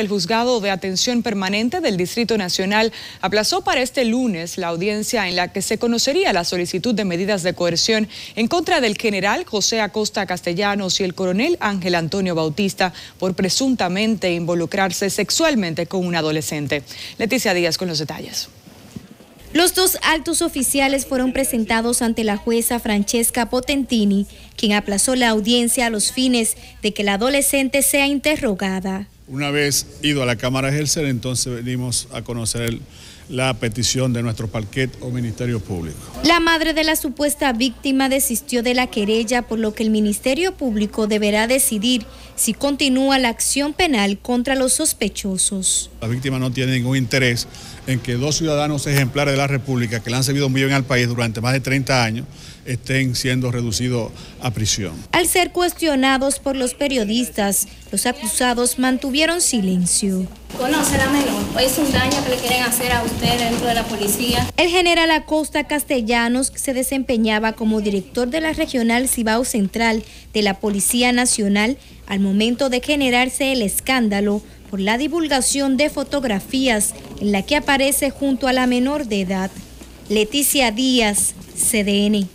El juzgado de atención permanente del Distrito Nacional aplazó para este lunes la audiencia en la que se conocería la solicitud de medidas de coerción en contra del general José Acosta Castellanos y el coronel Ángel Antonio Bautista por presuntamente involucrarse sexualmente con un adolescente. Leticia Díaz con los detalles. Los dos altos oficiales fueron presentados ante la jueza Francesca Potentini, quien aplazó la audiencia a los fines de que la adolescente sea interrogada. Una vez ido a la Cámara de entonces venimos a conocer el, la petición de nuestro parquet o Ministerio Público. La madre de la supuesta víctima desistió de la querella, por lo que el Ministerio Público deberá decidir si continúa la acción penal contra los sospechosos. La víctima no tiene ningún interés en que dos ciudadanos ejemplares de la República que le han servido muy bien al país durante más de 30 años estén siendo reducidos a prisión. Al ser cuestionados por los periodistas, los acusados mantuvieron silencio conoce la menor. Es un daño que le quieren hacer a usted dentro de la policía. El general Acosta Castellanos se desempeñaba como director de la Regional Cibao Central de la Policía Nacional al momento de generarse el escándalo por la divulgación de fotografías en la que aparece junto a la menor de edad. Leticia Díaz, CDN.